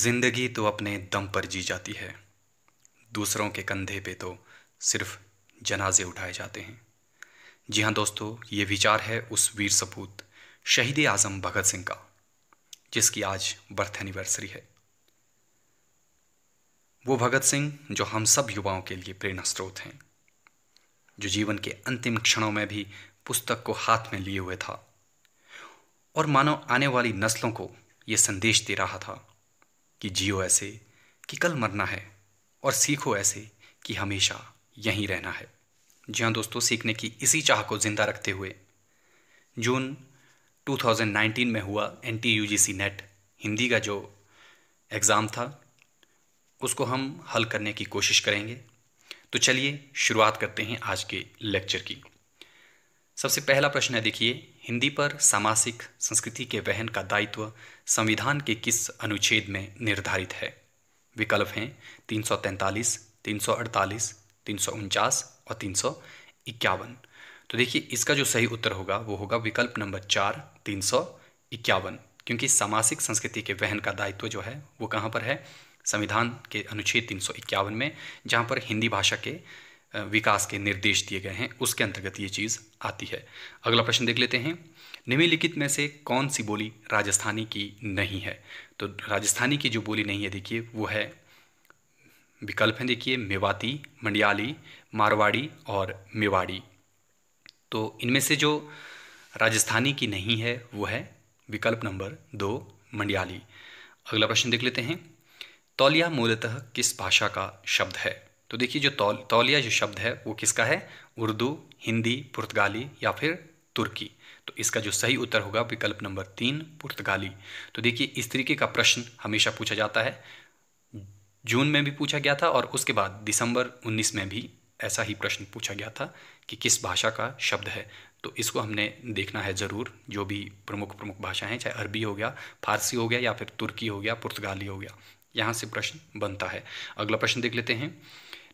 जिंदगी तो अपने दम पर जी जाती है दूसरों के कंधे पे तो सिर्फ जनाजे उठाए जाते हैं जी हाँ दोस्तों ये विचार है उस वीर सपूत शहीद आज़म भगत सिंह का जिसकी आज बर्थ एनिवर्सरी है वो भगत सिंह जो हम सब युवाओं के लिए प्रेरणा स्रोत हैं जो जीवन के अंतिम क्षणों में भी पुस्तक को हाथ में लिए हुए था और मानो आने वाली नस्लों को ये संदेश दे रहा था कि जियो ऐसे कि कल मरना है और सीखो ऐसे कि हमेशा यहीं रहना है जी हाँ दोस्तों सीखने की इसी चाह को ज़िंदा रखते हुए जून 2019 में हुआ एन टी नेट हिंदी का जो एग्ज़ाम था उसको हम हल करने की कोशिश करेंगे तो चलिए शुरुआत करते हैं आज के लेक्चर की सबसे पहला प्रश्न है देखिए हिंदी पर सामासिक संस्कृति के वहन का दायित्व संविधान के किस अनुच्छेद में निर्धारित है विकल्प हैं तीन सौ तैंतालीस तीन सौ अड़तालीस तीन सौ उनचास और तीन सौ इक्यावन तो देखिए इसका जो सही उत्तर होगा वो होगा विकल्प नंबर चार तीन सौ इक्यावन क्योंकि सामासिक संस्कृति के वहन का दायित्व जो है वो कहाँ पर है संविधान के अनुच्छेद तीन में जहाँ पर हिंदी भाषा के विकास के निर्देश दिए गए हैं उसके अंतर्गत ये चीज़ आती है अगला प्रश्न देख लेते हैं निम्नलिखित में से कौन सी बोली राजस्थानी की नहीं है तो राजस्थानी की जो बोली नहीं है देखिए वो है विकल्प हैं देखिए मेवाती मंडियाली मारवाड़ी और मेवाड़ी तो इनमें से जो राजस्थानी की नहीं है वो है विकल्प नंबर दो मंडियाली अगला प्रश्न देख लेते हैं तौलिया मूलतः किस भाषा का शब्द है तो देखिए जो तौल तौलिया जो शब्द है वो किसका है उर्दू हिंदी पुर्तगाली या फिर तुर्की तो इसका जो सही उत्तर होगा विकल्प नंबर तीन पुर्तगाली तो देखिए इस तरीके का प्रश्न हमेशा पूछा जाता है जून में भी पूछा गया था और उसके बाद दिसंबर 19 में भी ऐसा ही प्रश्न पूछा गया था कि किस भाषा का शब्द है तो इसको हमने देखना है ज़रूर जो भी प्रमुख प्रमुख भाषाएं हैं चाहे अरबी हो गया फारसी हो गया या फिर तुर्की हो गया पुर्तगाली हो गया यहाँ से प्रश्न बनता है अगला प्रश्न देख लेते हैं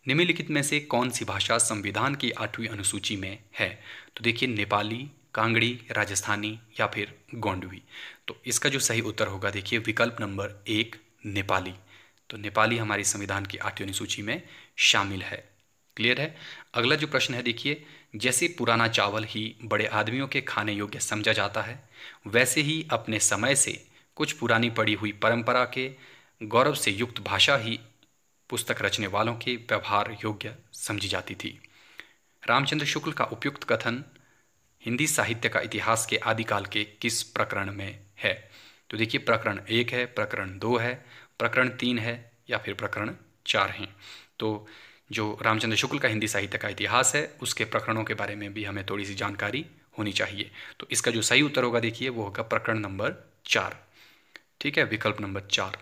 निम्नलिखित में से कौन सी भाषा संविधान की आठवीं अनुसूची में है तो देखिए नेपाली कांगड़ी राजस्थानी या फिर गोंडवी तो इसका जो सही उत्तर होगा देखिए विकल्प नंबर एक नेपाली तो नेपाली हमारी संविधान की आठवीं अनुसूची में शामिल है क्लियर है अगला जो प्रश्न है देखिए जैसे पुराना चावल ही बड़े आदमियों के खाने योग्य समझा जाता है वैसे ही अपने समय से कुछ पुरानी पड़ी हुई परंपरा के गौरव से युक्त भाषा ही पुस्तक रचने वालों के व्यवहार योग्य समझी जाती थी रामचंद्र शुक्ल का उपयुक्त कथन हिंदी साहित्य का इतिहास के आदिकाल के किस प्रकरण में है तो देखिए प्रकरण एक है प्रकरण दो है प्रकरण तीन है या फिर प्रकरण चार हैं तो जो रामचंद्र शुक्ल का हिंदी साहित्य का इतिहास है उसके प्रकरणों के बारे में भी हमें थोड़ी सी जानकारी होनी चाहिए तो इसका जो सही उत्तर होगा देखिए वो होगा प्रकरण नंबर चार ठीक है विकल्प नंबर चार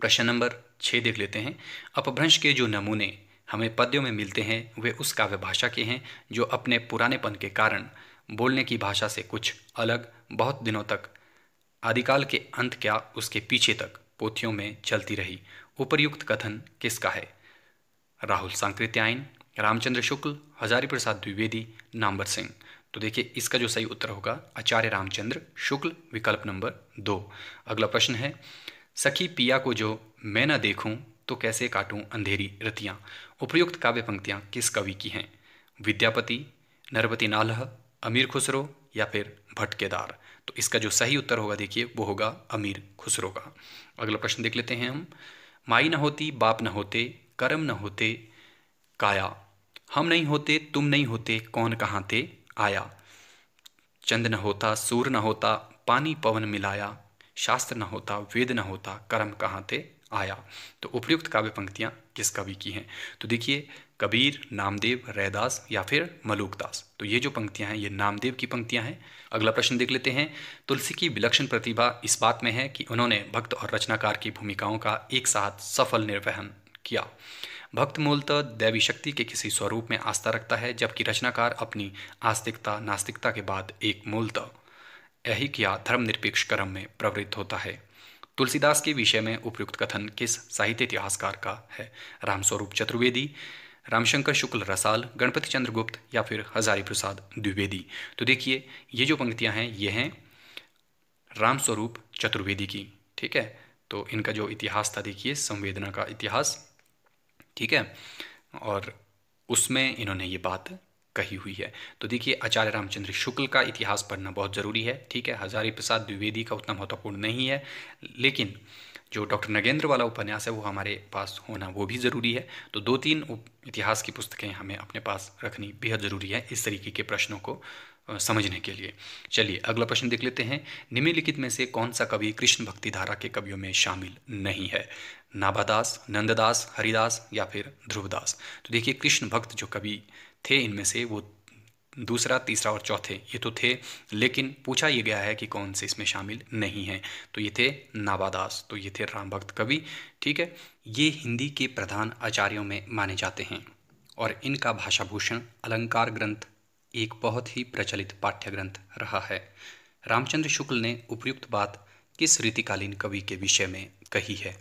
प्रश्न नंबर छः देख लेते हैं अपभ्रंश के जो नमूने हमें पद्यों में मिलते हैं वे उस काव्य भाषा के हैं जो अपने पुरानेपन के कारण बोलने की भाषा से कुछ अलग बहुत दिनों तक आदिकाल के अंत क्या उसके पीछे तक पोथियों में चलती रही उपर्युक्त कथन किसका है राहुल सांकृत्यायन रामचंद्र शुक्ल हजारी प्रसाद द्विवेदी नाम्बर सिंह तो देखिए इसका जो सही उत्तर होगा आचार्य रामचंद्र शुक्ल विकल्प नंबर दो अगला प्रश्न है सखी पिया को जो मैं न देखूं तो कैसे काटूं अंधेरी रतियां उपयुक्त काव्य पंक्तियां किस कवि की हैं विद्यापति नरपति नालह अमीर खुसरो या फिर भट्ट केदार तो इसका जो सही उत्तर होगा देखिए वो होगा अमीर खुसरो का अगला प्रश्न देख लेते हैं हम माई न होती बाप न होते कर्म न होते काया हम नहीं होते तुम नहीं होते कौन कहाँ थे आया चंद न होता सूर न होता पानी पवन मिलाया शास्त्र न होता वेद न होता कर्म कहाँ थे आया तो उपयुक्त काव्य पंक्तियाँ किस कवि की हैं तो देखिए कबीर नामदेव रैदास या फिर मलूकदास तो ये जो पंक्तियाँ हैं ये नामदेव की पंक्तियाँ हैं अगला प्रश्न देख लेते हैं तुलसी की विलक्षण प्रतिभा इस बात में है कि उन्होंने भक्त और रचनाकार की भूमिकाओं का एक साथ सफल निर्वहन किया भक्त मूलतः दैवी शक्ति के किसी स्वरूप में आस्था रखता है जबकि रचनाकार अपनी आस्तिकता नास्तिकता के बाद एक मूलतः या धर्मनिरपेक्ष कर्म में प्रवृत्त होता है तुलसीदास के विषय में उपयुक्त कथन किस साहित्य इतिहासकार का है रामस्वरूप चतुर्वेदी रामशंकर शुक्ल रसाल गणपति चंद्र गुप्त या फिर हजारी प्रसाद द्विवेदी तो देखिए ये जो पंक्तियाँ हैं ये हैं रामस्वरूप चतुर्वेदी की ठीक है तो इनका जो इतिहास था देखिए संवेदना का इतिहास ठीक है और उसमें इन्होंने ये बात कही हुई है तो देखिए आचार्य रामचंद्र शुक्ल का इतिहास पढ़ना बहुत ज़रूरी है ठीक है हजारी प्रसाद द्विवेदी का उतना महत्वपूर्ण नहीं है लेकिन जो डॉक्टर नगेंद्र वाला उपन्यास है वो हमारे पास होना वो भी ज़रूरी है तो दो तीन इतिहास की पुस्तकें हमें अपने पास रखनी बेहद ज़रूरी है इस तरीके के प्रश्नों को समझने के लिए चलिए अगला प्रश्न देख लेते हैं निम्नलिखित में से कौन सा कवि कृष्ण भक्ति धारा के कवियों में शामिल नहीं है नाभादास नंददास हरिदास या फिर ध्रुवदास तो देखिए कृष्ण भक्त जो कवि थे इनमें से वो दूसरा तीसरा और चौथे ये तो थे लेकिन पूछा ये गया है कि कौन से इसमें शामिल नहीं हैं तो ये थे नाबादास तो ये थे राम भक्त कवि ठीक है ये हिंदी के प्रधान आचार्यों में माने जाते हैं और इनका भाषाभूषण अलंकार ग्रंथ एक बहुत ही प्रचलित पाठ्य ग्रंथ रहा है रामचंद्र शुक्ल ने उपयुक्त बात किस रीतिकालीन कवि के विषय में कही है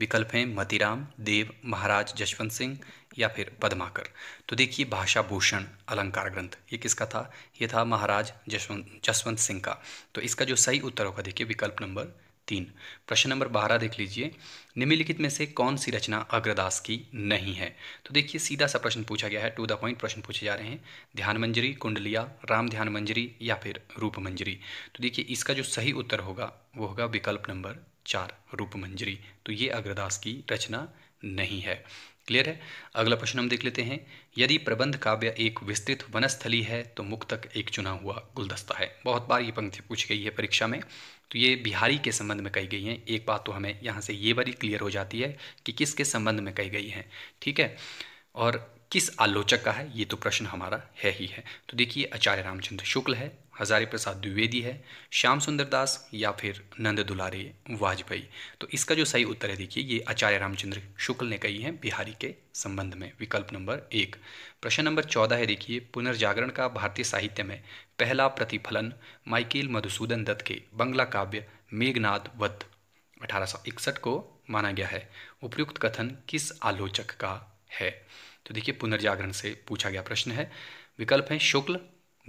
विकल्प हैं मतीराम देव महाराज जशवंत सिंह या फिर पदमाकर तो देखिए भाषा भूषण अलंकार ग्रंथ ये किसका था ये था महाराज जसवंत जसवंत सिंह का तो इसका जो सही उत्तर होगा देखिए विकल्प नंबर तीन प्रश्न नंबर बारह देख लीजिए निम्नलिखित में से कौन सी रचना अग्रदास की नहीं है तो देखिए सीधा सा प्रश्न पूछा गया है टू द पॉइंट प्रश्न पूछे जा रहे हैं ध्यान मंजरी कुंडलिया राम ध्यान मंजरी या फिर रूप मंजरी तो देखिए इसका जो सही उत्तर होगा वो होगा विकल्प नंबर चार रूप मंजरी तो ये अग्रदास की रचना नहीं है क्लियर है अगला प्रश्न हम देख लेते हैं यदि प्रबंध काव्य एक विस्तृत वनस्थली है तो मुक्तक एक चुना हुआ गुलदस्ता है बहुत बार ये पंक्ति पूछ गई है परीक्षा में तो ये बिहारी के संबंध में कही गई हैं एक बात तो हमें यहाँ से ये बारी क्लियर हो जाती है कि किसके संबंध में कही गई है ठीक है और किस आलोचक का है ये तो प्रश्न हमारा है ही है तो देखिए आचार्य रामचंद्र शुक्ल है हजारी प्रसाद द्विवेदी है श्याम सुंदर दास या फिर नंद दुलारे वाजपेयी तो इसका जो सही उत्तर है देखिए ये आचार्य रामचंद्र शुक्ल ने कही है बिहारी के संबंध में विकल्प नंबर एक प्रश्न नंबर चौदह है देखिए पुनर्जागरण का भारतीय साहित्य में पहला प्रतिफलन माइकेल मधुसूदन दत्त के बंगला काव्य मेघनाथ वध अठारह को माना गया है उपयुक्त कथन किस आलोचक का है तो देखिए पुनर्जागरण से पूछा गया प्रश्न है विकल्प है शुक्ल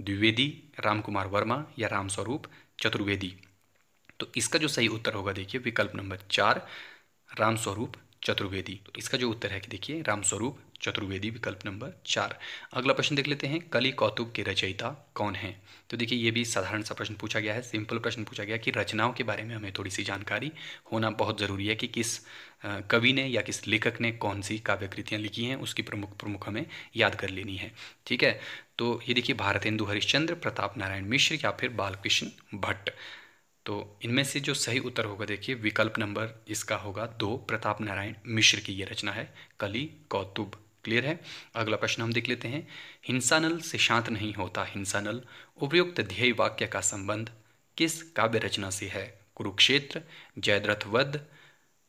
द्विवेदी राम कुमार वर्मा या रामस्वरूप चतुर्वेदी तो इसका जो सही उत्तर होगा देखिए विकल्प नंबर चार रामस्वरूप चतुर्वेदी तो इसका जो उत्तर है कि देखिए रामस्वरूप चतुर्वेदी विकल्प नंबर चार अगला प्रश्न देख लेते हैं कली कौतुक के रचयिता कौन है तो देखिए ये भी साधारण सा प्रश्न पूछा गया है सिंपल प्रश्न पूछा गया कि रचनाओं के बारे में हमें थोड़ी सी जानकारी होना बहुत ज़रूरी है कि किस कवि ने या किस लेखक ने कौन सी काव्य कृतियाँ लिखी हैं उसकी प्रमुख प्रमुख हमें याद कर लेनी है ठीक है तो ये देखिए भारत हिंदू हरिश्चंद्र प्रताप नारायण मिश्र या फिर बालकृष्ण भट्ट तो इनमें से जो सही उत्तर होगा देखिए विकल्प नंबर इसका होगा दो प्रताप नारायण मिश्र की ये रचना है कली कौतुब क्लियर है अगला प्रश्न हम देख लेते हैं हिंसानल से शांत नहीं होता हिंसानल उपयुक्त ध्येय वाक्य का संबंध किस काव्य रचना से है कुरुक्षेत्र जयद्रथ वध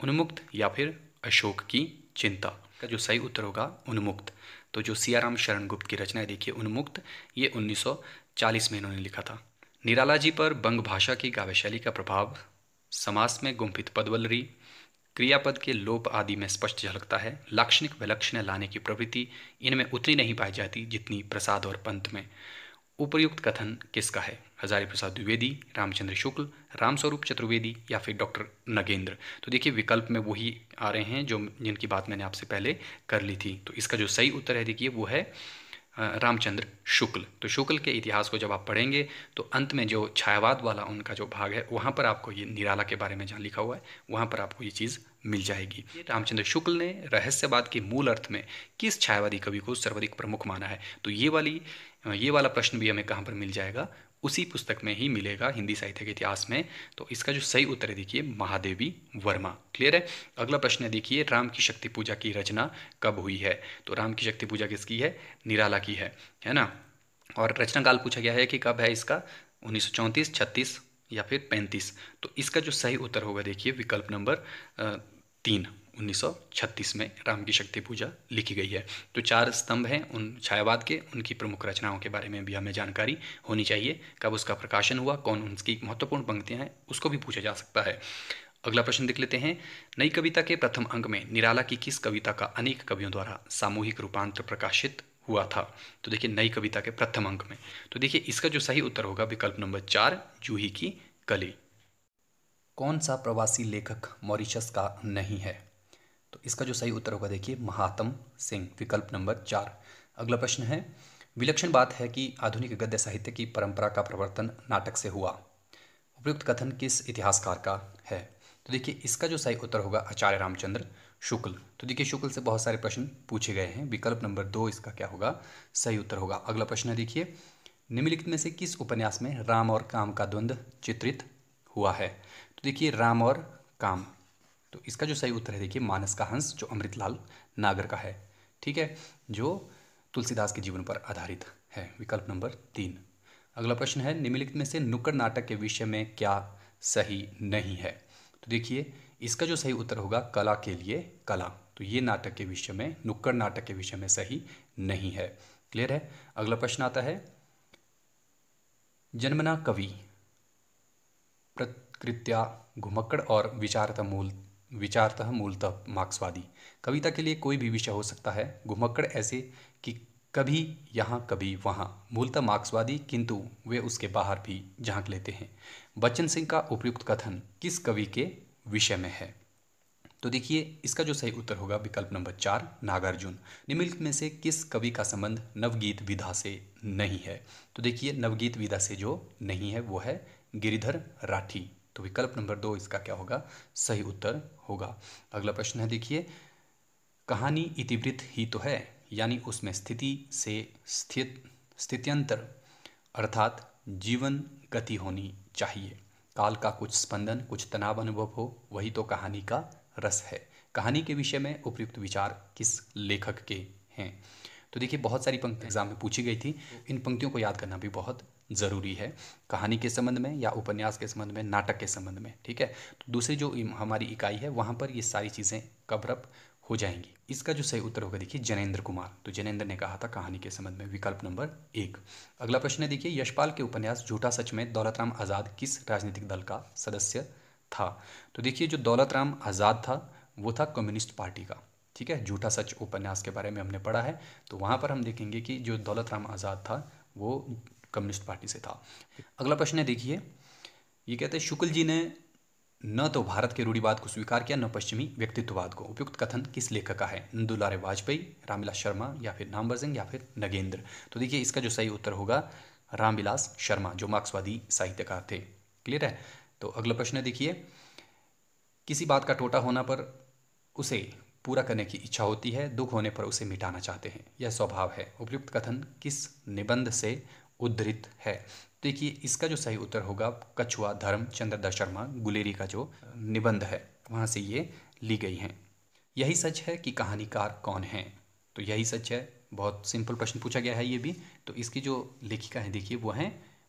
उन्मुक्त या फिर अशोक की चिंता का जो सही उत्तर होगा उन्मुक्त तो जो सियाराम शरण गुप्त की रचना है देखिए उन्मुक्त ये 1940 में इन्होंने लिखा था निराला जी पर बंग भाषा की काव्यशैली का प्रभाव समास में गुम्फित पदवलरी क्रियापद के लोप आदि में स्पष्ट झलकता है लाक्षणिक विलक्षण लाने की प्रवृत्ति इनमें उतनी नहीं पाई जाती जितनी प्रसाद और पंथ में उपर्युक्त कथन किसका है हजारी प्रसाद द्विवेदी रामचंद्र शुक्ल रामस्वरूप चतुर्वेदी या फिर डॉक्टर नगेंद्र तो देखिए विकल्प में वही आ रहे हैं जो जिनकी बात मैंने आपसे पहले कर ली थी तो इसका जो सही उत्तर है देखिए वो है रामचंद्र शुक्ल तो शुक्ल के इतिहास को जब आप पढ़ेंगे तो अंत में जो छायावाद वाला उनका जो भाग है वहाँ पर आपको ये निराला के बारे में जहाँ लिखा हुआ है वहाँ पर आपको ये चीज़ मिल जाएगी तो रामचंद्र शुक्ल ने रहस्यवाद के मूल अर्थ में किस छायावादी कवि को सर्वाधिक प्रमुख माना है तो ये वाली ये वाला प्रश्न भी हमें कहाँ पर मिल जाएगा उसी पुस्तक में ही मिलेगा हिंदी साहित्य के इतिहास में तो इसका जो सही उत्तर है देखिए महादेवी वर्मा क्लियर है अगला प्रश्न है देखिए राम की शक्ति पूजा की रचना कब हुई है तो राम की शक्ति पूजा किसकी है निराला की है है ना और रचना काल पूछा गया है कि कब है इसका उन्नीस सौ चौंतीस छत्तीस या फिर पैंतीस तो इसका जो सही उत्तर होगा देखिए विकल्प नंबर तीन 1936 में राम की शक्ति पूजा लिखी गई है तो चार स्तंभ हैं उन छायावाद के उनकी प्रमुख रचनाओं के बारे में भी हमें जानकारी होनी चाहिए कब उसका प्रकाशन हुआ कौन उनकी महत्वपूर्ण पंक्तियाँ हैं उसको भी पूछा जा सकता है अगला प्रश्न देख लेते हैं नई कविता के प्रथम अंक में निराला की किस कविता का अनेक कवियों द्वारा सामूहिक रूपांतर प्रकाशित हुआ था तो देखिए नई कविता के प्रथम अंक में तो देखिए इसका जो सही उत्तर होगा विकल्प नंबर चार जूही की कली कौन सा प्रवासी लेखक मॉरिशस का नहीं है तो इसका जो सही उत्तर होगा देखिए महात्म सिंह विकल्प नंबर चार अगला प्रश्न है विलक्षण बात है कि आधुनिक गद्य साहित्य की परंपरा का प्रवर्तन नाटक से हुआ उपयुक्त कथन किस इतिहासकार का है तो देखिए इसका जो सही उत्तर होगा आचार्य रामचंद्र शुक्ल तो देखिए शुक्ल से बहुत सारे प्रश्न पूछे गए हैं विकल्प नंबर दो इसका क्या होगा सही उत्तर होगा अगला प्रश्न है देखिए निम्नलिखित में से किस उपन्यास में राम और काम का द्वंद्व चित्रित हुआ है तो देखिए राम और काम तो इसका जो सही उत्तर है देखिए मानस का हंस जो अमृतलाल नागर का है ठीक है जो तुलसीदास के जीवन पर आधारित है विकल्प नंबर तीन अगला प्रश्न है निम्नलिखित में से नुक्कड़ नाटक के विषय में क्या सही नहीं है तो देखिए इसका जो सही उत्तर होगा कला के लिए कला तो ये नाटक के विषय में नुक्कड़ नाटक के विषय में सही नहीं है क्लियर है अगला प्रश्न आता है जन्मना कवि प्रकृत्या घुमक्कड़ और विचारता मूल विचारतः मूलतः मार्क्सवादी कविता के लिए कोई भी विषय हो सकता है घुमक्कड़ ऐसे कि कभी यहाँ कभी वहाँ मूलतः मार्क्सवादी किंतु वे उसके बाहर भी झांक लेते हैं बच्चन सिंह का उपयुक्त कथन किस कवि के विषय में है तो देखिए इसका जो सही उत्तर होगा विकल्प नंबर चार नागार्जुन निम्नलिखित में से किस कवि का संबंध नवगीत विधा से नहीं है तो देखिए नवगीत विधा से जो नहीं है वो है गिरिधर राठी तो विकल्प नंबर दो इसका क्या होगा सही उत्तर होगा अगला प्रश्न है देखिए कहानी इतिवृत्त ही तो है यानी उसमें स्थिति से स्थित स्थित्यंतर अर्थात जीवन गति होनी चाहिए काल का कुछ स्पंदन कुछ तनाव अनुभव हो वही तो कहानी का रस है कहानी के विषय में उपयुक्त विचार किस लेखक के हैं तो देखिए बहुत सारी पंक्ति एग्जाम में पूछी गई थी इन पंक्तियों को याद करना भी बहुत ज़रूरी है कहानी के संबंध में या उपन्यास के संबंध में नाटक के संबंध में ठीक है तो दूसरी जो हमारी इकाई है वहाँ पर ये सारी चीज़ें कवरअप हो जाएंगी इसका जो सही उत्तर होगा देखिए जनेंद्र कुमार तो जनेंद्र ने कहा था कहानी के संबंध में विकल्प नंबर एक अगला प्रश्न है देखिए यशपाल के उपन्यास झूठा सच में दौलतराम आज़ाद किस राजनीतिक दल का सदस्य था तो देखिए जो दौलतराम आज़ाद था वो था कम्युनिस्ट पार्टी का ठीक है झूठा सच उपन्यास के बारे में हमने पढ़ा है तो वहाँ पर हम देखेंगे कि जो दौलतराम आज़ाद था वो कम्युनिस्ट पार्टी से था अगला प्रश्न है देखिए ये कहते हैं शुक्ल जी ने न तो भारत के रूढ़िवाद को स्वीकार किया न पश्चिमी व्यक्तित्ववाद को उपयुक्त कथन किस लेखक का है नंदुलारे वाजपेयी रामविलास शर्मा या फिर नामवर सिंह या फिर नगेंद्र तो देखिए इसका जो सही उत्तर होगा रामविलास शर्मा जो मार्क्सवादी साहित्यकार थे क्लियर है तो अगला प्रश्न देखिए किसी बात का टोटा होना पर उसे पूरा करने की इच्छा होती है दुख होने पर उसे मिटाना चाहते हैं यह स्वभाव है उपयुक्त कथन किस निबंध से उद्धृत है तो देखिए इसका जो सही उत्तर होगा कछुआ धर्म चंद्रदा शर्मा गुलेरी का जो निबंध है वहाँ से ये ली गई हैं यही सच है कि कहानीकार कौन है तो यही सच है बहुत सिंपल प्रश्न पूछा गया है ये भी तो इसकी जो लेखिका है देखिए वो है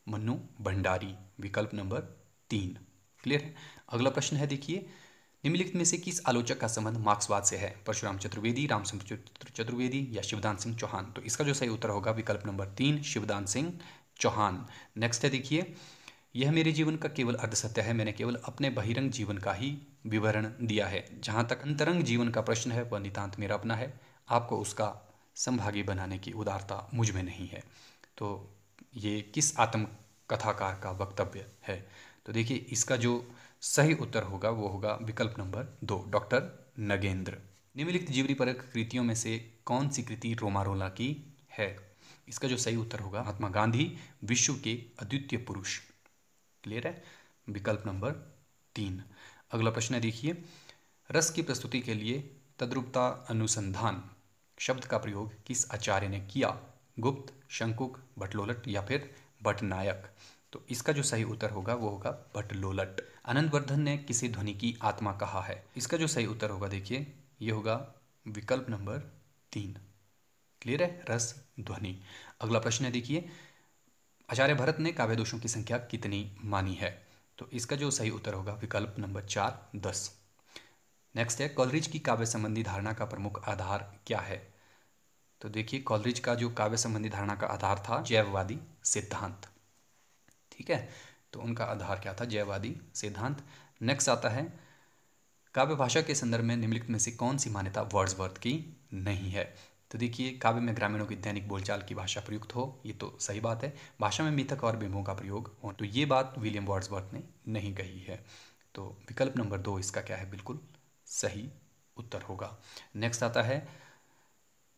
मन्नू भंडारी विकल्प नंबर तीन क्लियर है अगला प्रश्न है देखिए निम्नलिखित में से किस आलोचक का संबंध मार्क्सवाद से है परशुराम चतुर्वेदी रामचंद्र चतुर्वेदी या शिवदान सिंह चौहान तो इसका जो सही उत्तर होगा विकल्प नंबर तीन शिवदान सिंह चौहान नेक्स्ट है देखिए यह मेरे जीवन का केवल अर्धसत्य है मैंने केवल अपने बहिरंग जीवन का ही विवरण दिया है जहाँ तक अंतरंग जीवन का प्रश्न है वह नितान्त मेरा अपना है आपको उसका संभागी बनाने की उदारता मुझ में नहीं है तो ये किस आत्म कथाकार का वक्तव्य है तो देखिए इसका जो सही उत्तर होगा वो होगा विकल्प नंबर दो डॉक्टर नगेंद्र निम्नलिखित जीवनी परक कृतियों में से कौन सी कृति रोमारोला की है इसका जो सही उत्तर होगा महात्मा गांधी विश्व के अद्वितीय पुरुष क्लियर है विकल्प नंबर तीन अगला प्रश्न देखिए रस की प्रस्तुति के लिए तद्रुपता अनुसंधान शब्द का प्रयोग किस आचार्य ने किया गुप्त शंकुक भटलोलट या फिर भटनायक तो इसका जो सही उत्तर होगा वो होगा भटलोलट वर्धन ने किसी ध्वनि की आत्मा कहा है इसका जो सही उत्तर होगा देखिए यह होगा विकल्प नंबर तीन क्लियर है रस ध्वनि अगला प्रश्न है देखिए आचार्य भरत ने काव्य दोषों की संख्या कितनी मानी है तो इसका जो सही उत्तर होगा विकल्प नंबर चार दस नेक्स्ट है कॉलरिज की काव्य संबंधी धारणा का प्रमुख आधार क्या है तो देखिए कॉलरिज का जो काव्य संबंधी धारणा का आधार था जैववादी सिद्धांत ठीक है तो उनका आधार क्या था जयवादी सिद्धांत नेक्स्ट आता है काव्य भाषा के संदर्भ में निम्नलिखित में से कौन सी मान्यता वर्ड्सवर्थ की नहीं है तो देखिए काव्य में ग्रामीणों की दैनिक बोलचाल की भाषा प्रयुक्त हो ये तो सही बात है भाषा में मिथक और बिंबों का प्रयोग हो तो ये बात विलियम वर्ड्सवर्थ ने नहीं कही है तो विकल्प नंबर दो इसका क्या है बिल्कुल सही उत्तर होगा नेक्स्ट आता है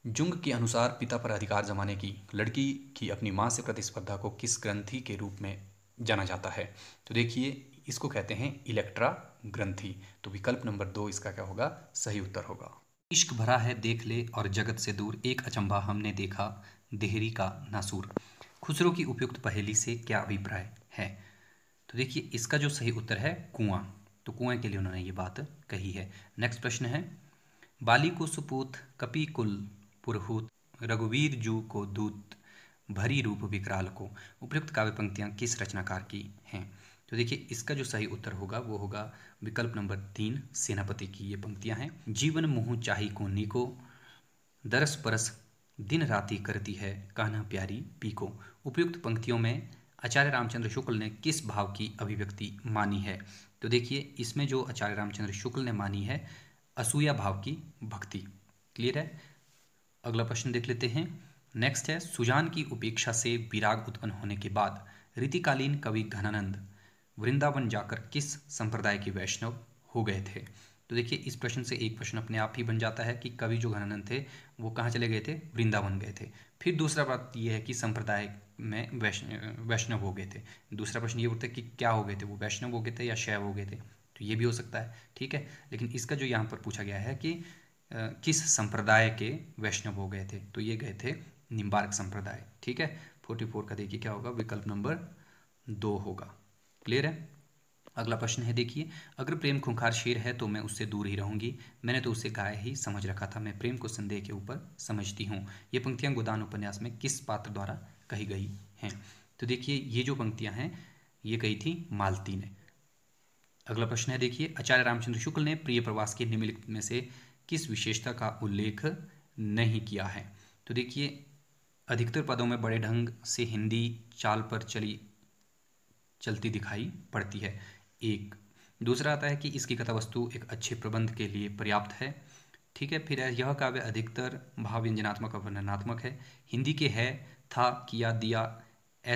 जुंग के अनुसार पिता पर अधिकार जमाने की लड़की की अपनी माँ से प्रतिस्पर्धा को किस ग्रंथि के रूप में जाना जाता है तो देखिए इसको कहते हैं इलेक्ट्रा ग्रंथि तो विकल्प नंबर दो इसका क्या होगा सही उत्तर होगा इश्क भरा है देख ले और जगत से दूर एक अचंभा हमने देखा देहरी का नासूर खुसरो की उपयुक्त पहेली से क्या अभिप्राय है तो देखिए इसका जो सही उत्तर है कुआं तो कुएं के लिए उन्होंने ये बात कही है नेक्स्ट प्रश्न है बाली को सुपूत कपी कुल पुरहूत रघुवीर जू को दूत भरी रूप विकराल को उपयुक्त काव्य पंक्तियाँ किस रचनाकार की हैं तो देखिए इसका जो सही उत्तर होगा वो होगा विकल्प नंबर तीन सेनापति की ये पंक्तियाँ हैं जीवन मोह चाही को निको दरस परस दिन राति करती है कहना प्यारी पीको उपयुक्त पंक्तियों में आचार्य रामचंद्र शुक्ल ने किस भाव की अभिव्यक्ति मानी है तो देखिए इसमें जो आचार्य रामचंद्र शुक्ल ने मानी है असूया भाव की भक्ति क्लियर है अगला प्रश्न देख लेते हैं नेक्स्ट है सुजान की उपेक्षा से विराग उत्पन्न होने के बाद रीतिकालीन कवि घनानंद वृंदावन जाकर किस संप्रदाय के वैष्णव हो गए थे तो देखिए इस प्रश्न से एक प्रश्न अपने आप ही बन जाता है कि कवि जो घनानंद थे वो कहाँ चले गए थे वृंदावन गए थे फिर दूसरा बात ये है कि संप्रदाय में वैष्णव वैष्णव हो गए थे दूसरा प्रश्न ये उठता है कि क्या हो गए थे वो वैष्णव हो गए थे या शैव हो गए थे तो ये भी हो सकता है ठीक है लेकिन इसका जो यहाँ पर पूछा गया है कि किस संप्रदाय के वैष्णव हो गए थे तो ये गए थे निम्बार्क संप्रदाय ठीक है फोर्टी फोर का देखिए क्या होगा विकल्प नंबर दो होगा क्लियर है अगला प्रश्न है देखिए अगर प्रेम खुंखार शेर है तो मैं उससे दूर ही रहूंगी मैंने तो उसे गाय ही समझ रखा था मैं प्रेम को संदेह के ऊपर समझती हूँ ये पंक्तियाँ गोदान उपन्यास में किस पात्र द्वारा कही गई हैं तो देखिए ये जो पंक्तियाँ हैं ये कही थी मालती ने अगला प्रश्न है देखिए आचार्य रामचंद्र शुक्ल ने प्रिय प्रवास के निम्नलिखित में से किस विशेषता का उल्लेख नहीं किया है तो देखिए अधिकतर पदों में बड़े ढंग से हिंदी चाल पर चली चलती दिखाई पड़ती है एक दूसरा आता है कि इसकी कथा वस्तु एक अच्छे प्रबंध के लिए पर्याप्त है ठीक है फिर यह काव्य अधिकतर भाव व्यंजनात्मक और वर्णनात्मक है हिंदी के है था किया दिया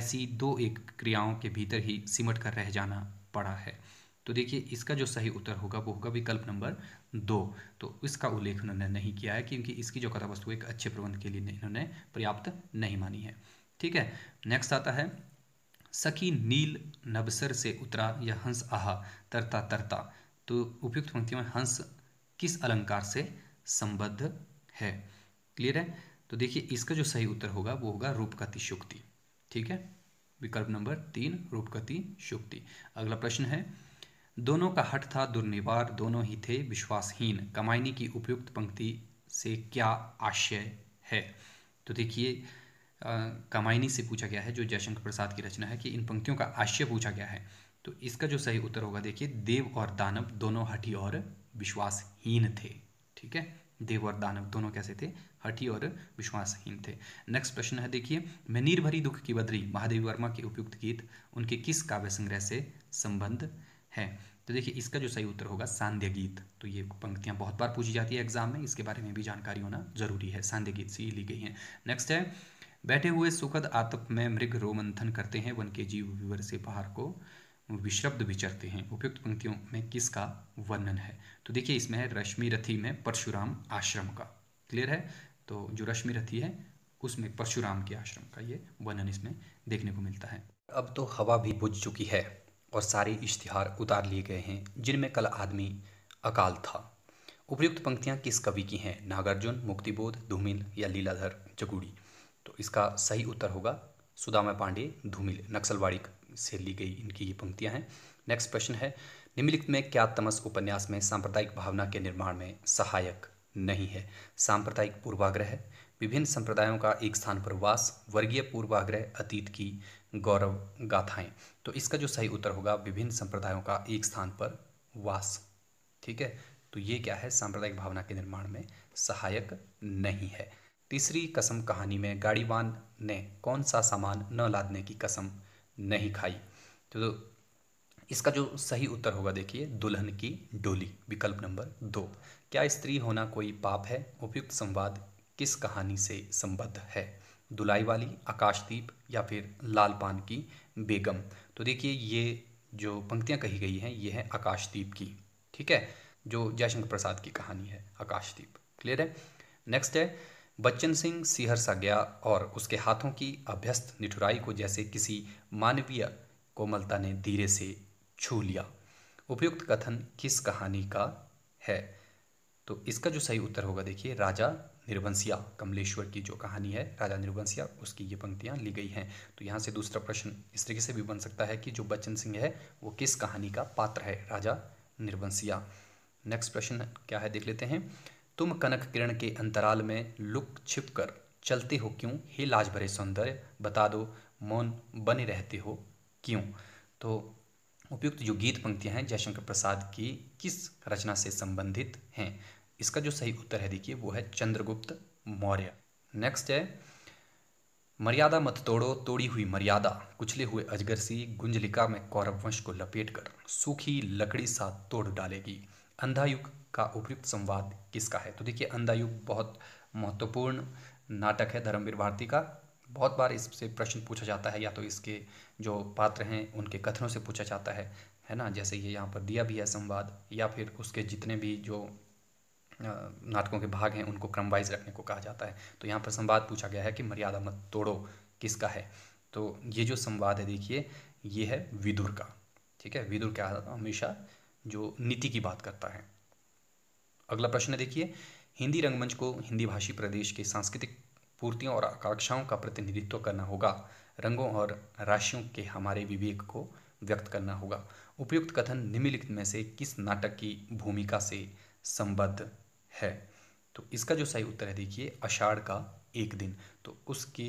ऐसी दो एक क्रियाओं के भीतर ही सिमट कर रह जाना पड़ा है तो देखिए इसका जो सही उत्तर होगा वो होगा विकल्प नंबर दो तो इसका उल्लेख उन्होंने नहीं किया है क्योंकि इसकी जो कथा वस्तु एक अच्छे प्रबंध के लिए इन्होंने पर्याप्त नहीं मानी है ठीक है नेक्स्ट आता है सखी नील नबसर से उतरा या हंस आहा तरता तरता तो उपयुक्त पंक्तियों में हंस किस अलंकार से संबद्ध है क्लियर है तो देखिए इसका जो सही उत्तर होगा वो होगा रूपकति शुक्ति ठीक है विकल्प नंबर तीन रूपकति शुक्ति अगला प्रश्न है दोनों का हट था दुर्निवार दोनों ही थे विश्वासहीन कमाईनी की उपयुक्त पंक्ति से क्या आशय है तो देखिए कमाईनी से पूछा गया है जो जयशंकर प्रसाद की रचना है कि इन पंक्तियों का आशय पूछा गया है तो इसका जो सही उत्तर होगा देखिए देव और दानव दोनों हठी और विश्वासहीन थे ठीक है देव और दानव दोनों कैसे थे हठी और विश्वासहीन थे नेक्स्ट प्रश्न है देखिए मैं निर्भरी दुख की बदरी महादेवी वर्मा के उपयुक्त गीत उनके किस काव्य संग्रह से संबंध है तो देखिए इसका जो सही उत्तर होगा सांध्य गीत तो ये पंक्तियाँ बहुत बार पूछी जाती है एग्जाम में इसके बारे में भी जानकारी होना जरूरी है सांध्य गीत से ही ली गई हैं नेक्स्ट है बैठे हुए सुखद आतप में मृग रोमंथन करते हैं वन के जीव विवर से बाहर को विश्रब्द विचरते हैं उपयुक्त पंक्तियों में किसका वर्णन है तो देखिए इसमें है रश्मि रथी में परशुराम आश्रम का क्लियर है तो जो रश्मि रथी है उसमें परशुराम के आश्रम का ये वर्णन इसमें देखने को मिलता है अब तो हवा भी बुझ चुकी है और सारे इश्तिहार उतार लिए गए हैं जिनमें कल आदमी अकाल था उपयुक्त पंक्तियाँ किस कवि की हैं नागार्जुन मुक्तिबोध धूमिल या लीलाधर जगुड़ी तो इसका सही उत्तर होगा सुदामा पांडे धूमिल नक्सलवाड़ी से ली गई इनकी ये पंक्तियाँ हैं नेक्स्ट क्वेश्चन है निम्नलिखित में क्या तमस उपन्यास में सांप्रदायिक भावना के निर्माण में सहायक नहीं है सांप्रदायिक पूर्वाग्रह विभिन्न संप्रदायों का एक स्थान पर वास वर्गीय पूर्वाग्रह अतीत की गौरव गाथाएं तो इसका जो सही उत्तर होगा विभिन्न संप्रदायों का एक स्थान पर वास ठीक है तो ये क्या है सांप्रदायिक भावना के निर्माण में सहायक नहीं है तीसरी कसम कहानी में गाड़ीवान ने कौन सा सामान न लादने की कसम नहीं खाई तो, तो इसका जो सही उत्तर होगा देखिए दुल्हन की डोली विकल्प नंबर दो क्या स्त्री होना कोई पाप है उपयुक्त संवाद किस कहानी से संबद्ध है दुलाई वाली आकाशदीप या फिर लाल पान की बेगम तो देखिए ये जो पंक्तियाँ कही गई हैं ये है आकाशदीप की ठीक है जो जयशंकर प्रसाद की कहानी है आकाशदीप क्लियर है नेक्स्ट है बच्चन सिंह सा गया और उसके हाथों की अभ्यस्त निठुराई को जैसे किसी मानवीय कोमलता ने धीरे से छू लिया उपयुक्त कथन किस कहानी का है तो इसका जो सही उत्तर होगा देखिए राजा निर्वंशिया कमलेश्वर की जो कहानी है राजा निर्वंशिया उसकी ये पंक्तियाँ ली गई हैं तो यहाँ से दूसरा प्रश्न इस तरीके से भी बन सकता है कि जो बच्चन सिंह है वो किस कहानी का पात्र है राजा निर्वंशिया नेक्स्ट प्रश्न क्या है देख लेते हैं तुम कनक किरण के अंतराल में लुक छिप कर चलते हो क्यों हे लाज भरे सौंदर्य बता दो मौन बने रहते हो क्यों तो उपयुक्त जो गीत पंक्तियां हैं जयशंकर प्रसाद की किस रचना से संबंधित हैं इसका जो सही उत्तर है देखिए वो है चंद्रगुप्त मौर्य नेक्स्ट है मर्यादा मत तोड़ो तोड़ी हुई मर्यादा कुचले हुए अजगर सी गुंजलिका में कौरव वंश को लपेट कर सूखी लकड़ी सा तोड़ डालेगी अंधायुग का उपयुक्त संवाद किसका है तो देखिए अंधायुग बहुत महत्वपूर्ण नाटक है धर्मवीर भारती का बहुत बार इससे प्रश्न पूछा जाता है या तो इसके जो पात्र हैं उनके कथनों से पूछा जाता है है ना जैसे ये यहाँ पर दिया भी है संवाद या फिर उसके जितने भी जो नाटकों के भाग हैं उनको क्रमवाइज रखने को कहा जाता है तो यहाँ पर संवाद पूछा गया है कि मर्यादा मत तोड़ो किसका है तो ये जो संवाद है देखिए ये है विदुर का ठीक है विदुर क्या हमेशा जो नीति की बात करता है अगला प्रश्न देखिए हिंदी रंगमंच को हिंदी भाषी प्रदेश के सांस्कृतिक पूर्तियों और आकांक्षाओं का प्रतिनिधित्व करना होगा रंगों और राशियों के हमारे विवेक को व्यक्त करना होगा उपयुक्त कथन निम्नलिखित में से किस नाटक की भूमिका से संबद्ध है तो इसका जो सही उत्तर है देखिए अषाढ़ का एक दिन तो उसकी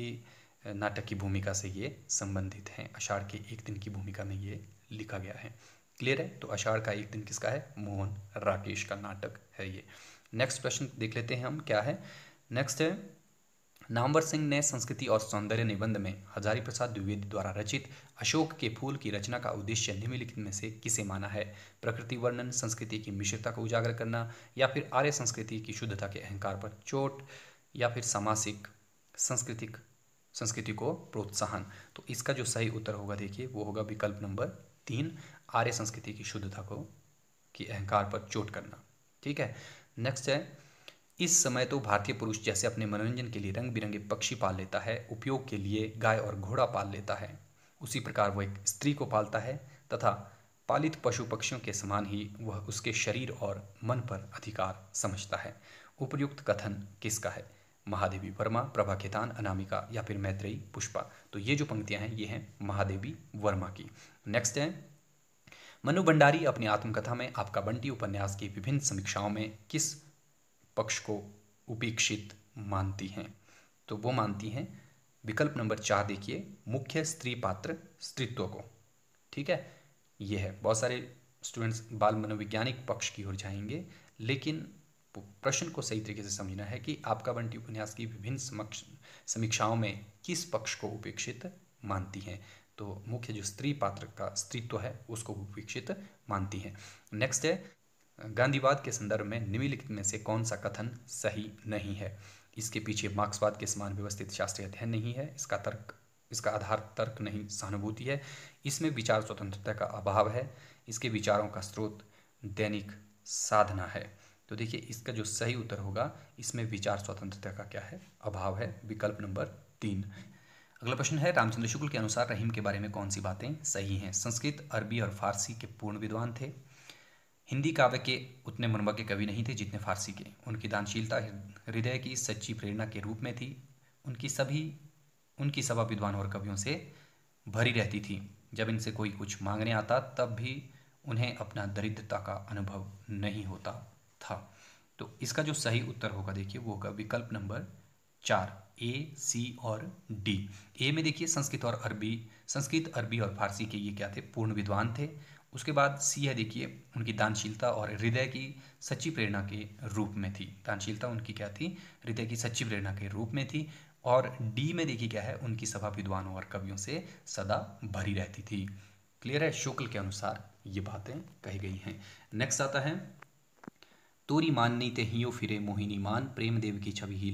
नाटक की भूमिका से ये संबंधित हैं अषाढ़ के एक दिन की भूमिका में ये लिखा गया है क्लियर है तो अषाढ़ का एक दिन किसका है मोहन राकेश का नाटक है ये नेक्स्ट प्रश्न देख लेते हैं हम क्या है नेक्स्ट है नामवर सिंह ने संस्कृति और सौंदर्य निबंध में हजारी प्रसाद द्विवेदी द्वारा रचित अशोक के फूल की रचना का उद्देश्य निम्नलिखित में से किसे माना है प्रकृति वर्णन संस्कृति की मिश्रता को उजागर करना या फिर आर्य संस्कृति की शुद्धता के अहंकार पर चोट या फिर सामासिक सांस्कृतिक संस्कृति को प्रोत्साहन तो इसका जो सही उत्तर होगा देखिए वो होगा विकल्प नंबर तीन आर्य संस्कृति की शुद्धता को कि अहंकार पर चोट करना ठीक है नेक्स्ट है इस समय तो भारतीय पुरुष जैसे अपने मनोरंजन के लिए रंग बिरंगे पक्षी पाल लेता है उपयोग के लिए गाय और घोड़ा पाल लेता है उसी प्रकार वह एक स्त्री को पालता है तथा पालित पशु पक्षियों के समान ही वह उसके शरीर और मन पर अधिकार समझता है उपयुक्त कथन किसका है महादेवी वर्मा प्रभा खेतान अनामिका या फिर मैत्रेयी पुष्पा तो ये जो पंक्तियां हैं ये हैं महादेवी वर्मा की नेक्स्ट है मनु भंडारी अपनी आत्मकथा में आपका बंटी उपन्यास की विभिन्न समीक्षाओं में किस पक्ष को उपेक्षित मानती हैं तो वो मानती हैं विकल्प नंबर चार देखिए मुख्य स्त्री पात्र स्त्रीत्व को ठीक है ये है बहुत सारे स्टूडेंट्स बाल मनोवैज्ञानिक पक्ष की ओर जाएंगे लेकिन प्रश्न को सही तरीके से समझना है कि आपका बंटी उपन्यास की विभिन्न समक्ष समीक्षाओं में किस पक्ष को उपेक्षित मानती हैं तो मुख्य जो स्त्री पात्र का स्त्रीत्व है उसको उपेक्षित मानती हैं नेक्स्ट है गांधीवाद के संदर्भ में निम्नलिखित में से कौन सा कथन सही नहीं है इसके पीछे मार्क्सवाद के समान व्यवस्थित शास्त्रीय अध्ययन नहीं है इसका तर्क इसका आधार तर्क नहीं सहानुभूति है इसमें विचार स्वतंत्रता का अभाव है इसके विचारों का स्रोत दैनिक साधना है तो देखिए इसका जो सही उत्तर होगा इसमें विचार स्वतंत्रता का क्या है अभाव है विकल्प नंबर तीन अगला प्रश्न है रामचंद्र शुक्ल के अनुसार रहीम के बारे में कौन सी बातें सही हैं संस्कृत अरबी और फारसी के पूर्ण विद्वान थे हिंदी काव्य के उतने मुनवा के कवि नहीं थे जितने फारसी के उनकी दानशीलता हृदय की सच्ची प्रेरणा के रूप में थी उनकी सभी उनकी सभा विद्वान और कवियों से भरी रहती थी जब इनसे कोई कुछ मांगने आता तब भी उन्हें अपना दरिद्रता का अनुभव नहीं होता था तो इसका जो सही उत्तर होगा देखिए वो होगा विकल्प नंबर चार ए सी और डी ए में देखिए संस्कृत और अरबी संस्कृत अरबी और फारसी के ये क्या थे पूर्ण विद्वान थे उसके बाद सी है देखिए उनकी दानशीलता और हृदय की सच्ची प्रेरणा के रूप में थी दानशीलता उनकी क्या थी हृदय की सच्ची प्रेरणा के रूप में थी और डी में देखिए क्या है उनकी सभा विद्वानों और कवियों से सदा भरी रहती थी क्लियर है शुक्ल के अनुसार ये बातें कही गई हैं नेक्स्ट आता है तोरी माननी ते हियो फिरे मोहिनी मान प्रेम देव की छवि ही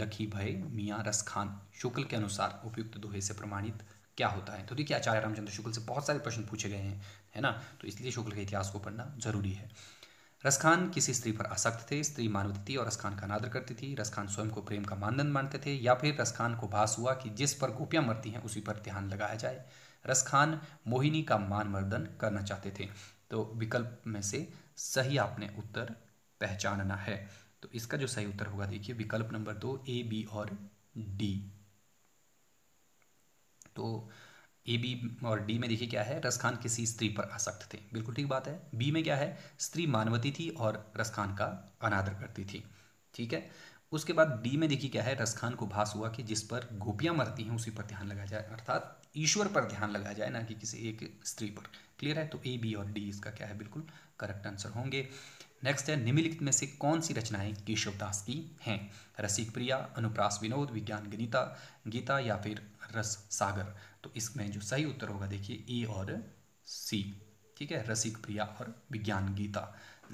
लखी भय मियाँ रस खान शुक्ल के अनुसार उपयुक्त दोहे से प्रमाणित क्या होता है तो देखिए आचार्य रामचंद्र शुक्ल से बहुत सारे प्रश्न पूछे गए हैं है ना तो इसलिए शुक्ल के इतिहास को पढ़ना जरूरी है रसखान किसी स्त्री पर आसक्त थे स्त्री मानवती थी और रसखान का अनादर करती थी रसखान स्वयं को प्रेम का मानदंड मानते थे या फिर रसखान को भास हुआ कि जिस पर गोपियां मरती हैं उसी पर ध्यान लगाया जाए रसखान मोहिनी का मान मर्दन करना चाहते थे तो विकल्प में से सही आपने उत्तर पहचानना है तो इसका जो सही उत्तर होगा देखिए विकल्प नंबर दो ए बी और डी तो ए बी और डी में देखिए क्या है रसखान किसी स्त्री पर आसक्त थे बिल्कुल ठीक बात है बी में क्या है स्त्री मानवती थी और रसखान का अनादर करती थी ठीक है उसके बाद डी में देखिए क्या है रसखान को भास हुआ कि जिस पर गोपियाँ मरती हैं उसी पर ध्यान लगाया जाए अर्थात ईश्वर पर ध्यान लगाया जाए ना कि किसी एक स्त्री पर क्लियर है तो ए बी और डी इसका क्या है बिल्कुल करेक्ट आंसर होंगे नेक्स्ट है निम्नलिखित में से कौन सी रचनाएं केशवदास की हैं रसिक प्रिया अनुप्रास विनोद विज्ञान गीता गीता या फिर रस सागर तो इसमें जो सही उत्तर होगा देखिए ए और सी ठीक है रसिक प्रिया और विज्ञान गीता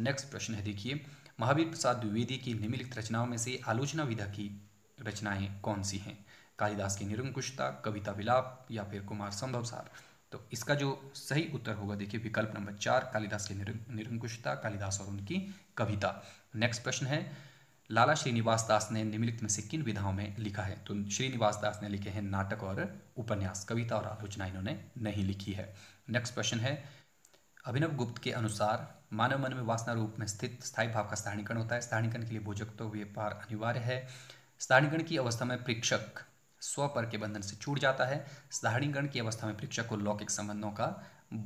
नेक्स्ट प्रश्न है देखिए महावीर प्रसाद द्विवेदी की निम्नलिखित रचनाओं में से आलोचना विधा की रचनाएं कौन सी हैं कालिदास की निरंकुशता कविता विलाप या फिर कुमार संभव सार तो इसका जो सही उत्तर होगा देखिए विकल्प नंबर चार कालिदास की निरंकुशता कालिदास और उनकी कविता नेक्स्ट प्रश्न है लाला श्रीनिवास दास ने निम्नलिखित में से किन विधाओं में लिखा है तो श्रीनिवास दास ने लिखे हैं नाटक और उपन्यास कविता और आलोचना इन्होंने नहीं लिखी है नेक्स्ट प्रश्न है अभिनव गुप्त के अनुसार मानव मन में वासना रूप में स्थित स्थायी भाव का स्थानीकरण होता है स्थानीकरण के लिए भोजक तो व्यापार अनिवार्य है स्थानीकरण की अवस्था में प्रेक्षक स्वपर के बंधन से छूट जाता है साधारणीकरण की अवस्था में प्रेक्षक को लौकिक संबंधों का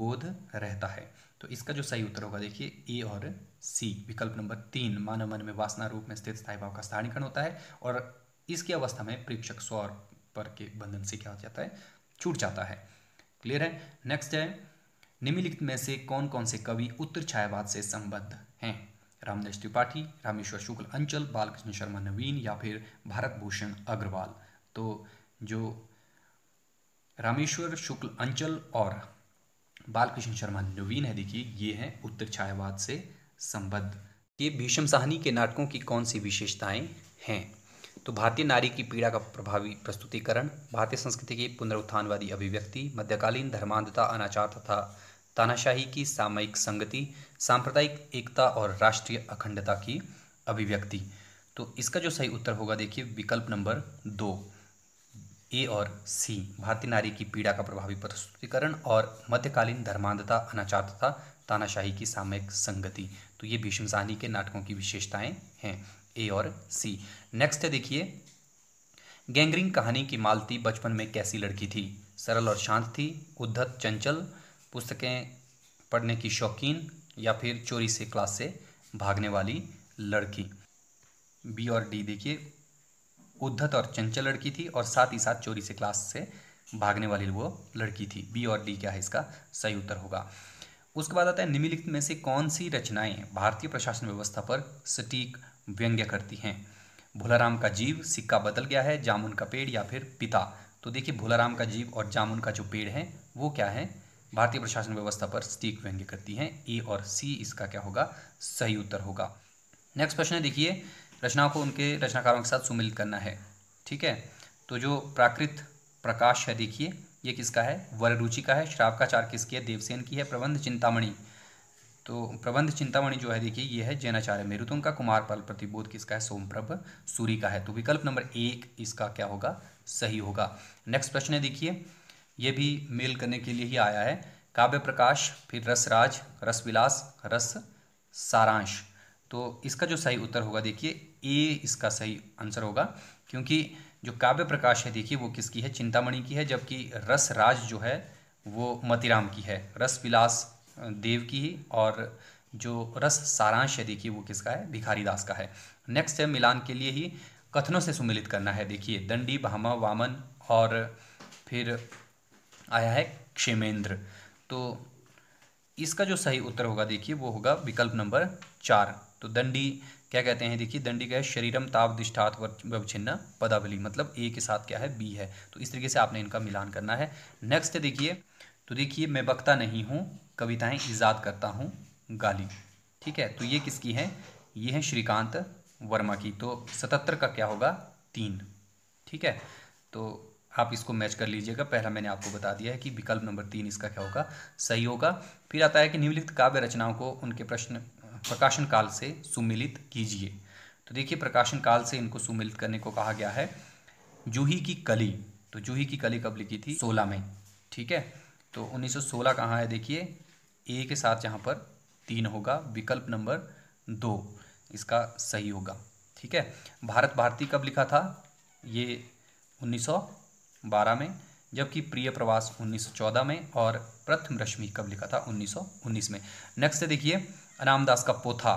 बोध रहता है तो इसका जो सही उत्तर होगा देखिए ए और सी विकल्प नंबर तीन मानव मन में वासना रूप में स्थित स्थायी भाव का स्थानीकरण होता है और इसकी अवस्था में प्रेक्षक स्व पर के बंधन से क्या हो जाता है छूट जाता है क्लियर है नेक्स्ट है निम्नलिखित में से कौन कौन से कवि उत्तर छायावाद से संबद्ध हैं रामदेश त्रिपाठी रामेश्वर शुक्ल अंचल बालकृष्ण शर्मा नवीन या फिर भारत भूषण अग्रवाल तो जो रामेश्वर शुक्ल अंचल और बालकृष्ण शर्मा नवीन है देखिए ये हैं उत्तर छायावाद से संबद्ध ये भीषम साहनी के नाटकों की कौन सी विशेषताएं हैं तो भारतीय नारी की पीड़ा का प्रभावी प्रस्तुतिकरण भारतीय संस्कृति की पुनरुत्थानवादी अभिव्यक्ति मध्यकालीन धर्मांधता अनाचार तथा तानाशाही की सामयिक संगति सांप्रदायिक एकता और राष्ट्रीय अखंडता की अभिव्यक्ति तो इसका जो सही उत्तर होगा देखिए विकल्प नंबर दो ए और सी भारतीय नारी की पीड़ा का प्रभावी प्रस्तुतिकरण और मध्यकालीन धर्मांधता अनाचार तथा तानाशाही की सामयिक संगति तो ये भीष्म साहनी के नाटकों की विशेषताएं हैं ए और सी नेक्स्ट है देखिए गैंगरिंग कहानी की मालती बचपन में कैसी लड़की थी सरल और शांत थी उद्धत चंचल पुस्तकें पढ़ने की शौकीन या फिर चोरी से क्लास से भागने वाली लड़की बी और डी देखिए उद्धत और चंचल लड़की थी और साथ ही साथ चोरी से क्लास से भागने वाली वो लड़की थी बी और डी क्या है इसका सही उत्तर होगा उसके बाद आता है निम्नलिखित में से कौन सी रचनाएं भारतीय प्रशासन व्यवस्था पर सटीक व्यंग्य करती हैं भोलाराम का जीव सिक्का बदल गया है जामुन का पेड़ या फिर पिता तो देखिए भोलाराम का जीव और जामुन का जो पेड़ है वो क्या है भारतीय प्रशासन व्यवस्था पर सटीक व्यंग्य करती हैं ए और सी इसका क्या होगा सही उत्तर होगा नेक्स्ट प्रश्न है देखिए रचनाओं को उनके रचनाकारों के साथ सुमिलित करना है ठीक है तो जो प्राकृत प्रकाश है देखिए ये किसका है वररुचि का है श्राव का चार किसकी है देवसेन की है प्रबंध चिंतामणि तो प्रबंध चिंतामणि जो है देखिए ये है जैनाचार्य मेरुतुम का कुमार पाल प्रतिबोध किसका है सोमप्रभ सूरी का है तो विकल्प नंबर एक इसका क्या होगा सही होगा नेक्स्ट प्रश्न है देखिए ये भी मेल करने के लिए ही आया है काव्य प्रकाश फिर रसराज रसविलास रस सारांश तो इसका जो सही उत्तर होगा देखिए ए इसका सही आंसर होगा क्योंकि जो काव्य प्रकाश है देखिए वो किसकी है चिंतामणि की है जबकि रस राज जो है वो मतिराम की है रस विलास देव की ही और जो रस सारांश है देखिए वो किसका है भिखारी दास का है नेक्स्ट है मिलान के लिए ही कथनों से सुमिलित करना है देखिए दंडी भामा वामन और फिर आया है क्षेमेंद्र तो इसका जो सही उत्तर होगा देखिए वो होगा विकल्प नंबर चार तो दंडी क्या कहते हैं देखिए दंडी का है शरीरम ताप दिष्ठात पदावली मतलब ए के साथ क्या है बी है तो इस तरीके से आपने इनका मिलान करना है नेक्स्ट देखिए तो देखिए मैं वक्ता नहीं हूँ कविताएं ईजाद करता हूँ गाली ठीक है तो ये किसकी है ये है श्रीकांत वर्मा की तो सतहत्तर का क्या होगा तीन ठीक है तो आप इसको मैच कर लीजिएगा पहला मैंने आपको बता दिया है कि विकल्प नंबर तीन इसका क्या होगा सही होगा फिर आता है कि निम्नलिखित काव्य रचनाओं को उनके प्रश्न प्रकाशन काल से सुमिलित कीजिए तो देखिए प्रकाशन काल से इनको सुमिलित करने को कहा गया है जूही की कली तो जूही की कली कब लिखी थी 16 में ठीक है तो 1916 कहाँ है देखिए ए के साथ यहाँ पर तीन होगा विकल्प नंबर दो इसका सही होगा ठीक है भारत भारती कब लिखा था ये 1912 में जबकि प्रिय प्रवास 1914 में और प्रथम रश्मि कब लिखा था 1919 में नेक्स्ट देखिए रामदास का पोथा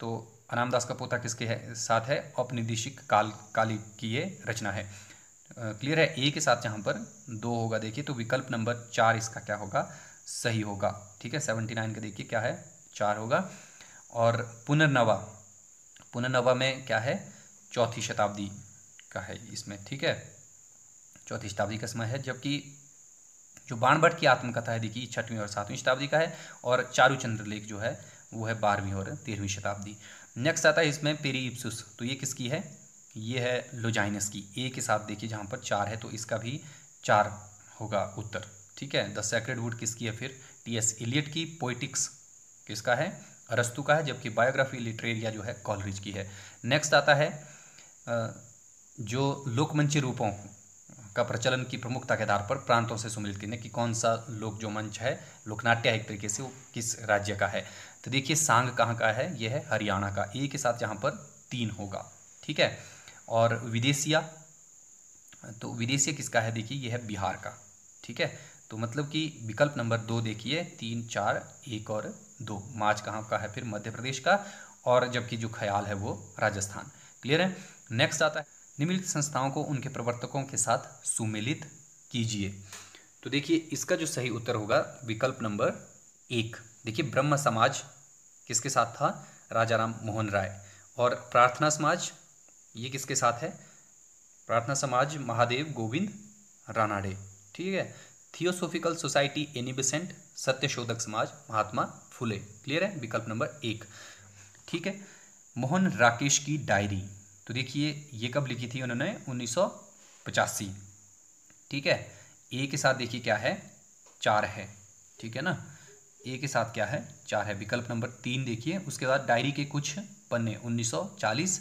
तो अनामदास का पोथा किसके है साथ है औपनिदेशिक काल काली की ये रचना है क्लियर है ए के साथ यहाँ पर दो होगा देखिए तो विकल्प नंबर चार इसका क्या होगा सही होगा ठीक है सेवेंटी नाइन का देखिए क्या है चार होगा और पुनर्नवा पुनर्नवा में क्या है चौथी शताब्दी का है इसमें ठीक है चौथी शताब्दी का समय है जबकि जो बाणभट्ट की आत्मकथा है देखिए छठवीं और सातवीं शताब्दी का है और चंद्र लेख जो है वो है बारहवीं और तेरहवीं शताब्दी नेक्स्ट आता है इसमें पेरी तो ये किसकी है ये है लोजाइनस की ए के साथ देखिए जहाँ पर चार है तो इसका भी चार होगा उत्तर ठीक है द सेक्रेड वुड किसकी है फिर टी एस इलियट की पोइटिक्स किसका है अरस्तु का है जबकि बायोग्राफी लिटरेरिया जो है कॉलरिज की है नेक्स्ट आता है जो लोकमंची रूपों का प्रचलन की प्रमुखता के आधार पर प्रांतों से सुमिलित करने कि कौन सा लोक जो मंच है लोकनाट्य है एक तरीके से वो किस राज्य का है तो देखिए सांग कहाँ का है यह है हरियाणा का ए के साथ यहाँ पर तीन होगा ठीक है और विदेशिया तो विदेशिया किसका है देखिए यह है बिहार का ठीक है तो मतलब कि विकल्प नंबर दो देखिए तीन चार एक और दो मार्च कहाँ का है फिर मध्य प्रदेश का और जबकि जो ख्याल है वो राजस्थान क्लियर है नेक्स्ट आता है निम्नलिखित संस्थाओं को उनके प्रवर्तकों के साथ सुमिलित कीजिए तो देखिए इसका जो सही उत्तर होगा विकल्प नंबर एक देखिए ब्रह्म समाज किसके साथ था राजा राम मोहन राय और प्रार्थना समाज ये किसके साथ है प्रार्थना समाज महादेव गोविंद रानाडे ठीक है थियोसोफिकल सोसाइटी एनिबिसेंट सत्यशोधक समाज महात्मा फुले क्लियर है विकल्प नंबर एक ठीक है मोहन राकेश की डायरी तो देखिए ये कब लिखी थी उन्होंने उन्नीस ठीक है ए के साथ देखिए क्या है चार है ठीक है ना ए के साथ क्या है चार है विकल्प नंबर तीन देखिए उसके बाद डायरी के कुछ पन्ने 1940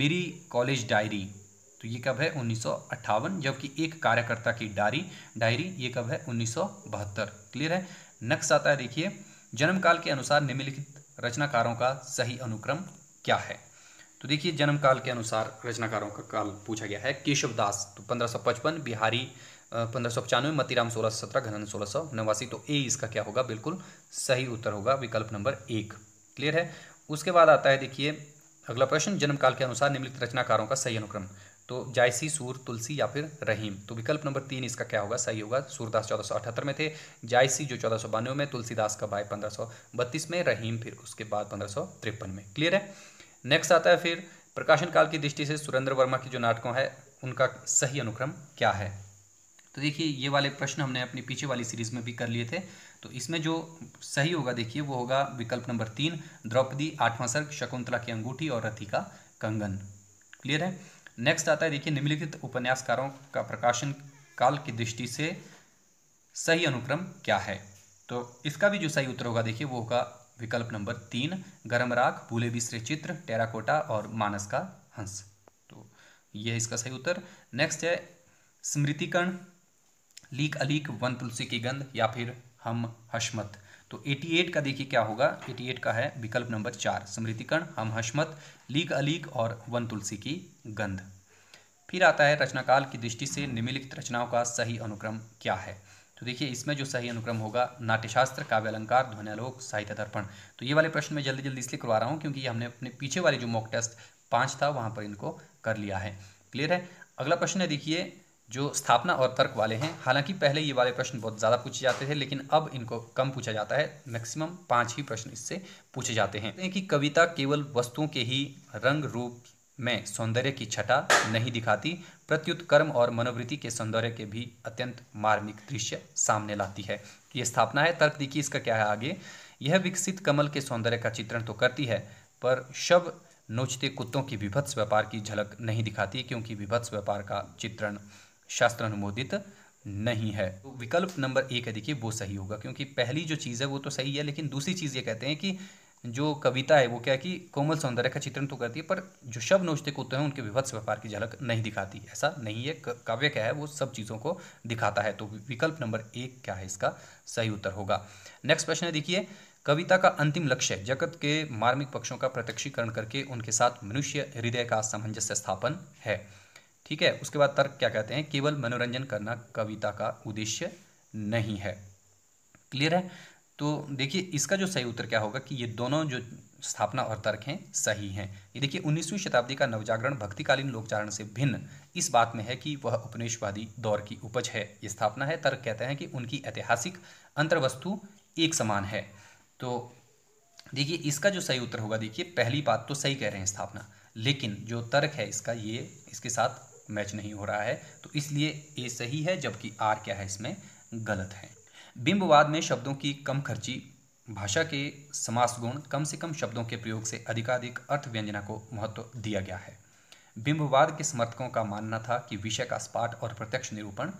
मेरी कॉलेज डायरी तो ये कब है उन्नीस जबकि एक कार्यकर्ता की डायरी डायरी ये कब है उन्नीस क्लियर है नक्स आता है देखिए जन्मकाल के अनुसार निम्नलिखित रचनाकारों का सही अनुक्रम क्या है तो देखिए जन्मकाल के अनुसार रचनाकारों का काल पूछा गया है केशव दास तो पंद्रह बिहारी पंद्रह सौ पचानवे मतीराम सोलह सौ सत्रह घनन सोलह सौ नवासी तो ए इसका क्या होगा बिल्कुल सही उत्तर होगा विकल्प नंबर एक क्लियर है उसके बाद आता है देखिए अगला प्रश्न जन्म काल के अनुसार निम्नलिखित रचनाकारों का सही अनुक्रम तो जायसी सूर तुलसी या फिर रहीम तो विकल्प नंबर तीन इसका क्या होगा सही होगा सूरदास चौदह सौ अठहत्तर में थे जायसी जो चौदह सौ बानवे में तुलसीदास का बाय पंद्रह सौ बत्तीस में रहीम फिर उसके बाद पंद्रह सौ तिरपन में क्लियर है नेक्स्ट आता है फिर प्रकाशन काल की दृष्टि से सुरेंद्र वर्मा की जो नाटकों है उनका सही अनुक्रम क्या है तो देखिए ये वाले प्रश्न हमने अपनी पीछे वाली सीरीज में भी कर लिए थे तो इसमें जो सही होगा देखिए वो होगा विकल्प नंबर तीन द्रौपदी आठवां सर्ग शकुंतला की अंगूठी और रथी का कंगन क्लियर है नेक्स्ट आता है देखिए निम्नलिखित उपन्यासकारों का प्रकाशन काल की दृष्टि से सही अनुक्रम क्या है तो इसका भी जो सही उत्तर होगा देखिए वो होगा विकल्प नंबर तीन गर्म राख भूले बिसरे चित्र टेराकोटा और मानस का हंस तो यह इसका सही उत्तर नेक्स्ट है स्मृतिकर्ण लीक अलीक वन तुलसी की गंध या फिर हम हशमत तो 88 का देखिए क्या होगा 88 का है विकल्प नंबर चार स्मृतिकर्ण हम हशमत लीक अलीक और वन तुलसी की गंध फिर आता है रचनाकाल की दृष्टि से निम्नलिखित रचनाओं का सही अनुक्रम क्या है तो देखिए इसमें जो सही अनुक्रम होगा नाट्यशास्त्र काव्य अलंकार ध्वनियालोक साहित्य दर्पण तो ये वाले प्रश्न मैं जल्दी जल्दी इसलिए करवा रहा हूँ क्योंकि हमने अपने पीछे वाले जो मॉक टेस्ट पाँच था वहाँ पर इनको कर लिया है क्लियर है अगला प्रश्न है देखिए जो स्थापना और तर्क वाले हैं हालांकि पहले ये वाले प्रश्न बहुत ज़्यादा पूछे जाते थे लेकिन अब इनको कम पूछा जाता है मैक्सिमम पाँच ही प्रश्न इससे पूछे जाते हैं कि कविता केवल वस्तुओं के ही रंग रूप में सौंदर्य की छटा नहीं दिखाती प्रत्युत कर्म और मनोवृत्ति के सौंदर्य के भी अत्यंत मार्मिक दृश्य सामने लाती है ये स्थापना है तर्क देखिए इसका क्या है आगे यह विकसित कमल के सौंदर्य का चित्रण तो करती है पर शब नोचते कुत्तों की विभत्स व्यापार की झलक नहीं दिखाती क्योंकि विभत्स व्यापार का चित्रण शास्त्र अनुमोदित नहीं है तो विकल्प नंबर एक है देखिए वो सही होगा क्योंकि पहली जो चीज़ है वो तो सही है लेकिन दूसरी चीज़ ये कहते हैं कि जो कविता है वो क्या कि कोमल सौंदर्य का चित्रण तो करती है पर जो शब्द नोचते होते हैं उनके विभत्स व्यापार की झलक नहीं दिखाती ऐसा नहीं है काव्य क्या है वो सब चीज़ों को दिखाता है तो विकल्प नंबर एक क्या है इसका सही उत्तर होगा नेक्स्ट प्रश्न है देखिए कविता का अंतिम लक्ष्य जगत के मार्मिक पक्षों का प्रत्यक्षीकरण करके उनके साथ मनुष्य हृदय का सामंजस्य स्थापन है ठीक है उसके बाद तर्क क्या कहते हैं केवल मनोरंजन करना कविता का उद्देश्य नहीं है क्लियर है तो देखिए इसका जो सही उत्तर क्या होगा कि ये दोनों जो स्थापना और तर्क हैं सही हैं ये देखिए उन्नीसवीं शताब्दी का नवजागरण भक्तिकालीन लोकचारण से भिन्न इस बात में है कि वह उपनिषवादी दौर की उपज है ये स्थापना है तर्क कहते हैं कि उनकी ऐतिहासिक अंतर्वस्तु एक समान है तो देखिए इसका जो सही उत्तर होगा देखिए पहली बात तो सही कह रहे हैं स्थापना लेकिन जो तर्क है इसका ये इसके साथ मैच नहीं हो रहा है तो इसलिए ए सही है जबकि आर क्या है इसमें गलत है बिंबवाद में शब्दों की कम खर्ची भाषा के समास गुण कम से कम शब्दों के प्रयोग से अधिकाधिक अर्थ व्यंजना को महत्व दिया गया है बिंबवाद के समर्थकों का मानना था कि विषय का स्पाट और प्रत्यक्ष निरूपण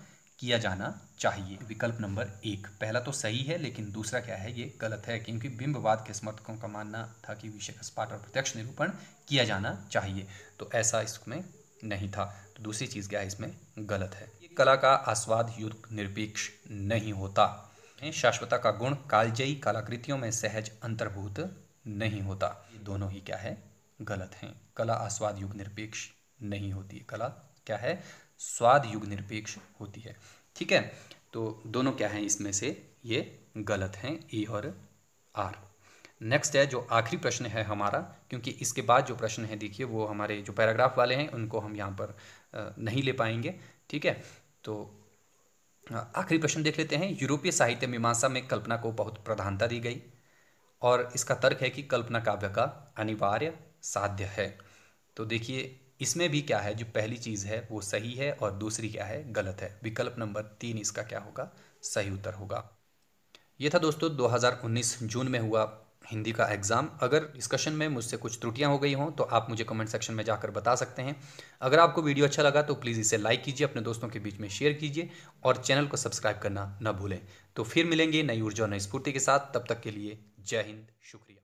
किया जाना चाहिए विकल्प नंबर एक पहला तो सही है लेकिन दूसरा क्या है ये गलत है क्योंकि बिंबवाद के समर्थकों का मानना था कि विषय का स्पाट और प्रत्यक्ष निरूपण किया जाना चाहिए तो ऐसा इसमें नहीं था तो दूसरी चीज़ क्या है इसमें गलत है कला का आस्वाद युद्ध निरपेक्ष नहीं होता शाश्वता का गुण कालजयी कलाकृतियों में सहज अंतर्भूत नहीं होता ये दोनों ही क्या है गलत हैं कला आस्वाद युग निरपेक्ष नहीं होती कला क्या है स्वाद युग निरपेक्ष होती है ठीक है तो दोनों क्या है इसमें से ये गलत हैं ए और आर नेक्स्ट है जो आखिरी प्रश्न है हमारा क्योंकि इसके बाद जो प्रश्न है देखिए वो हमारे जो पैराग्राफ वाले हैं उनको हम यहाँ पर नहीं ले पाएंगे ठीक है तो आखिरी प्रश्न देख लेते हैं यूरोपीय साहित्य मीमांसा में कल्पना को बहुत प्रधानता दी गई और इसका तर्क है कि कल्पना काव्य का अनिवार्य साध्य है तो देखिए इसमें भी क्या है जो पहली चीज़ है वो सही है और दूसरी क्या है गलत है विकल्प नंबर तीन इसका क्या होगा सही उत्तर होगा ये था दोस्तों 2019 जून में हुआ हिंदी का एग्ज़ाम अगर डिस्कशन में मुझसे कुछ त्रुटियां हो गई हों तो आप मुझे कमेंट सेक्शन में जाकर बता सकते हैं अगर आपको वीडियो अच्छा लगा तो प्लीज़ इसे लाइक कीजिए अपने दोस्तों के बीच में शेयर कीजिए और चैनल को सब्सक्राइब करना न भूलें तो फिर मिलेंगे नई ऊर्जा और नई स्फूर्ति के साथ तब तक के लिए जय हिंद शुक्रिया